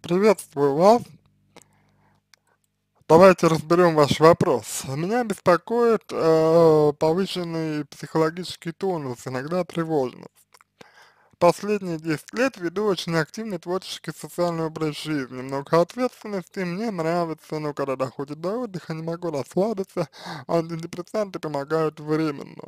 Приветствую вас. Давайте разберем ваш вопрос. Меня беспокоит э, повышенный психологический тонус, иногда тревожность. Последние 10 лет веду очень активный творческий социальный образ жизни, много ответственности, мне нравится, но когда доходит до отдыха, не могу расслабиться, а антидепрессанты помогают временно.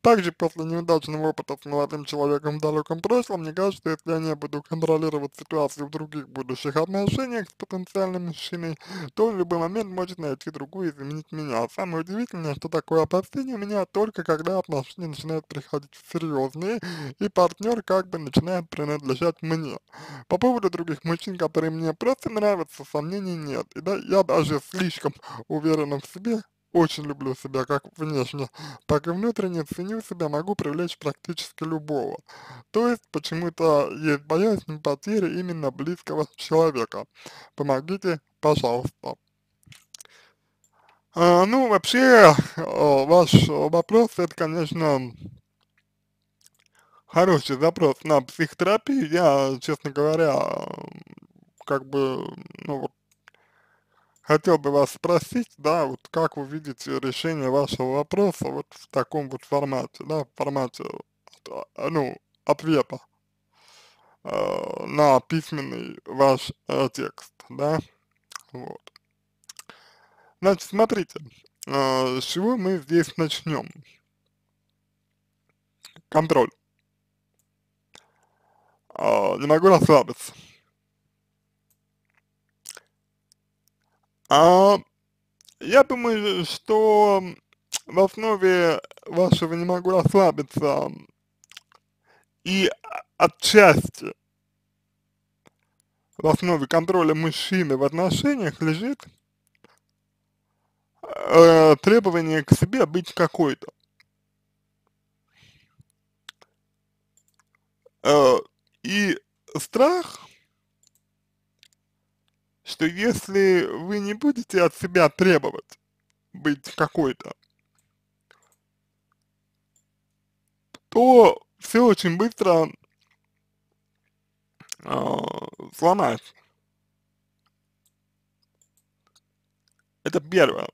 Также после неудачного опыта с молодым человеком в далеком прошлом, мне кажется, если я не буду контролировать ситуацию в других будущих отношениях с потенциальным мужчиной, то в любой момент может найти другую и заменить меня. Самое удивительное, что такое опасение у меня только когда отношения начинают приходить в серьезные, и партнер как бы начинает принадлежать мне. По поводу других мужчин, которые мне просто нравятся, сомнений нет. И да, я даже слишком уверена в себе, очень люблю себя как внешне, так и внутренне ценю себя, могу привлечь практически любого. То есть почему-то есть боязнь потери именно близкого человека. Помогите, пожалуйста. А, ну, вообще, э, ваш вопрос, это, конечно, хороший запрос на психотерапию. Я, честно говоря, как бы, ну вот, хотел бы вас спросить, да, вот как вы видите решение вашего вопроса вот в таком вот формате, да, в формате, а, а, ну, ответа э, на письменный ваш э, текст, да, вот. Значит, смотрите, э, с чего мы здесь начнем? Контроль. Э, а, не могу расслабиться. А, я думаю, что в основе вашего «не могу расслабиться» и отчасти в основе контроля мужчины в отношениях лежит э, требование к себе быть какой-то. Э, и страх что если вы не будете от себя требовать быть какой-то, то все очень быстро э, а, сломается. Это первое.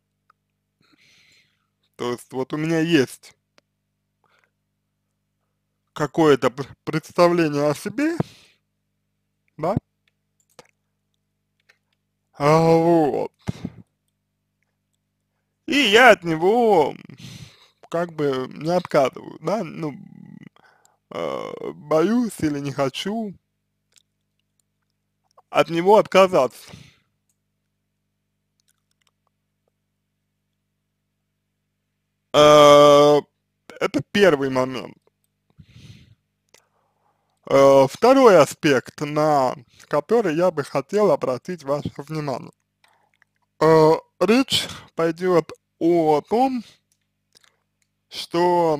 То есть вот у меня есть какое-то представление о себе, А вот. И я от него как бы не отказываю, да, ну, э, боюсь или не хочу от него отказаться. Э, это первый момент. Э, второй аспект, на который я бы хотел обратить ваше внимание. Э, речь пойдет о том, что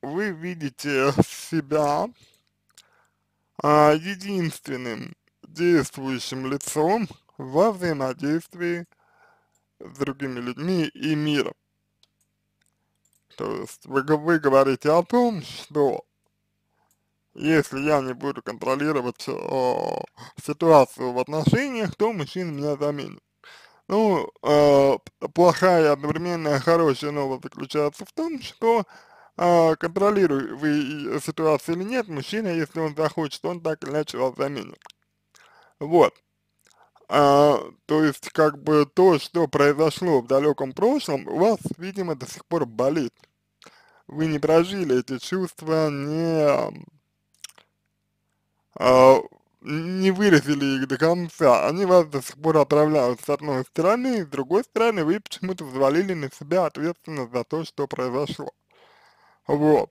вы видите себя э, единственным действующим лицом во взаимодействии с другими людьми и миром. То есть вы, вы говорите о том, что если я не буду контролировать о, э, ситуацию в отношениях, то мужчина меня заменит. Ну, э, плохая одновременно хорошая новость заключается в том, что э, контролируй вы ситуацию или нет, мужчина, если он захочет, он так или иначе вас заменит. Вот. А, то есть, как бы то, что произошло в далеком прошлом, у вас, видимо, до сих пор болит. Вы не прожили эти чувства, не а, не выразили их до конца, они вас до сих пор отправляют с одной стороны, с другой стороны вы почему-то взвалили на себя ответственность за то, что произошло. Вот.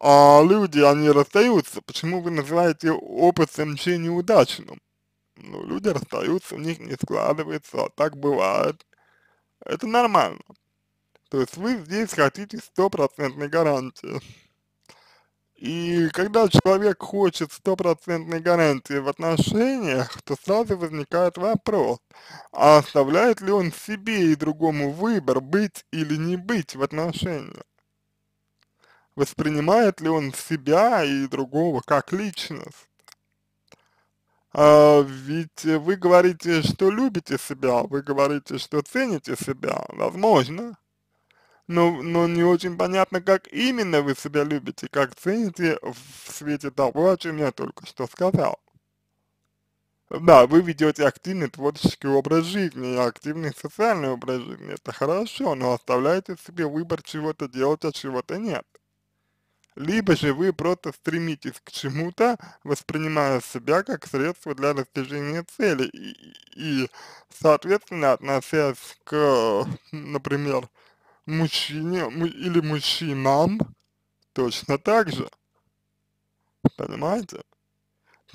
А люди, они расстаются, почему вы называете опыт МЧ неудачным? Ну, люди расстаются, у них не складывается, а так бывает. Это нормально. То есть вы здесь хотите стопроцентной гарантии. И когда человек хочет стопроцентной гарантии в отношениях, то сразу возникает вопрос, а оставляет ли он себе и другому выбор быть или не быть в отношениях? Воспринимает ли он себя и другого как личность? А, ведь вы говорите, что любите себя, вы говорите, что цените себя, возможно, но, ну, но ну, не очень понятно, как именно вы себя любите, как цените в свете того, о чем я только что сказал. Да, вы ведете активный творческий образ жизни и активный социальный образ жизни, это хорошо, но оставляете себе выбор чего-то делать, а чего-то нет. Либо же вы просто стремитесь к чему-то, воспринимая себя как средство для достижения цели и, и соответственно, относясь к, например, мужчине или мужчинам точно так же. Понимаете?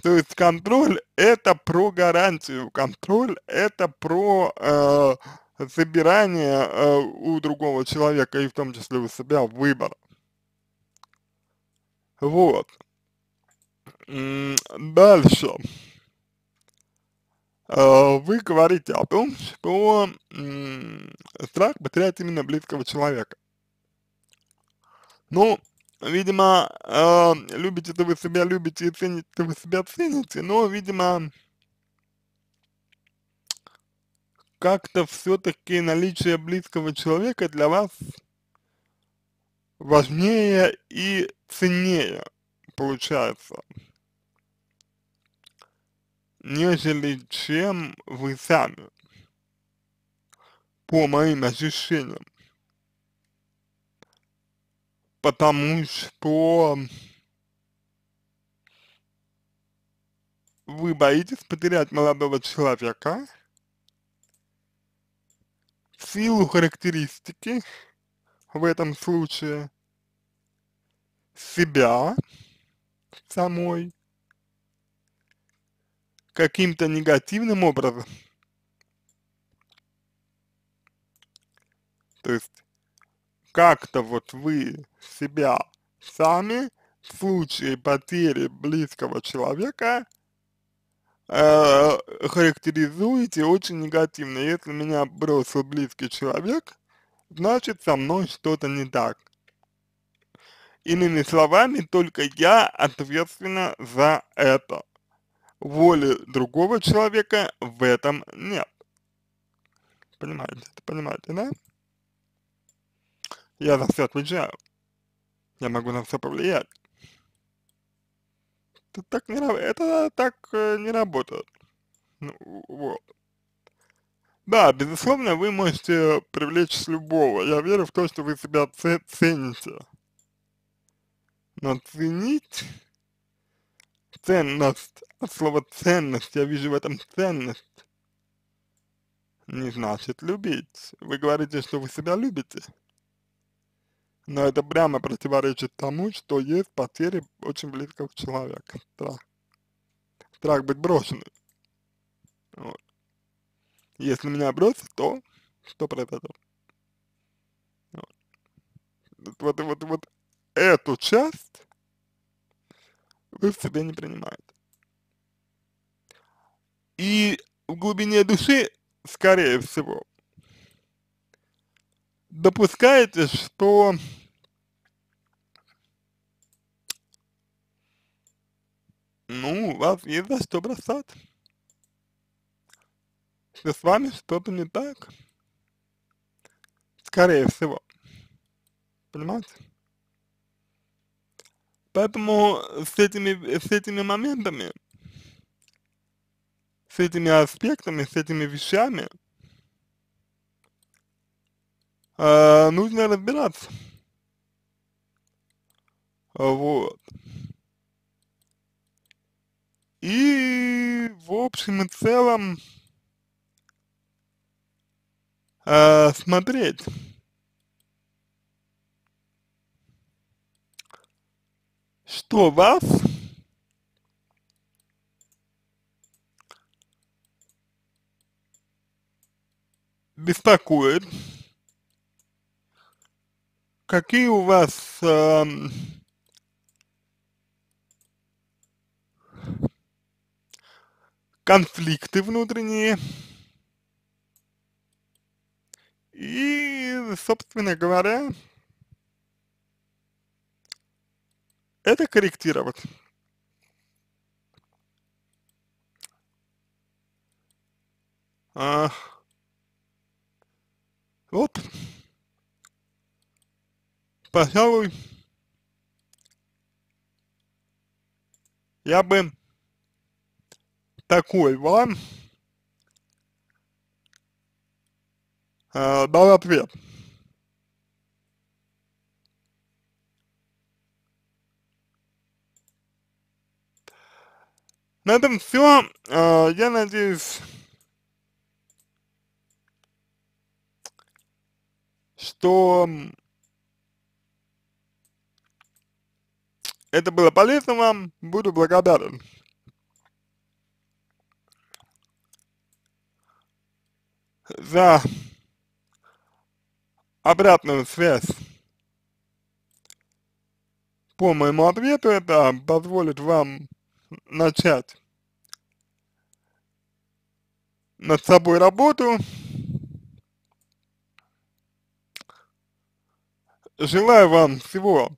То есть контроль это про гарантию, контроль это про э, забирание э, у другого человека и в том числе у себя выбор Вот. Дальше. Э, вы говорите о том, что страх потерять именно близкого человека. Ну, видимо, э, любите вы себя, любите и цените вы себя, цените, но, видимо, как-то все-таки наличие близкого человека для вас важнее и ценнее получается нежели чем вы сами, по моим ощущениям. Потому что вы боитесь потерять молодого человека в силу характеристики, в этом случае, себя самой каким-то негативным образом. То есть как-то вот вы себя сами в случае потери близкого человека э, характеризуете очень негативно. Если меня бросил близкий человек, значит со мной что-то не так. Иными словами, только я ответственна за это. Воли другого человека в этом нет. Понимаете, понимаете, да? Я за все отвечаю. Я могу на все повлиять. Это так не, это так не работает. Ну, вот. Да, безусловно, вы можете привлечь любого. Я верю в то, что вы себя цените. Но ценить Ценность. От слова ценность. Я вижу в этом ценность. Не значит любить. Вы говорите, что вы себя любите. Но это прямо противоречит тому, что есть потери очень близкого человека. Страх. Страх быть брошенным. Вот. Если меня бросят, то что произойдет? Вот. Вот, вот, вот эту часть вы в себе не принимаете. И в глубине души, скорее всего, допускаете, что ну, вас есть за что бросать, что с вами что-то не так, скорее всего, понимаете? Поэтому э, с этими, э, с этими моментами, с этими аспектами, с этими вещами э, нужно разбираться. Вот. И в общем и целом э, смотреть. что вас беспокоит, какие у вас э, конфликты внутренние и, собственно говоря, это корректировать. А, вот, пожалуй, я бы такой вам э, дал ответ. На этом все. А, я надеюсь, что это было полезно вам. Буду благодарен. за обратную связь по моему ответу. Это позволит вам начать над собой работу. Желаю вам всего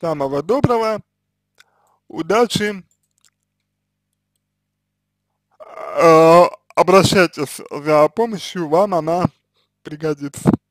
самого доброго, удачи. Э, обращайтесь за помощью, вам она пригодится.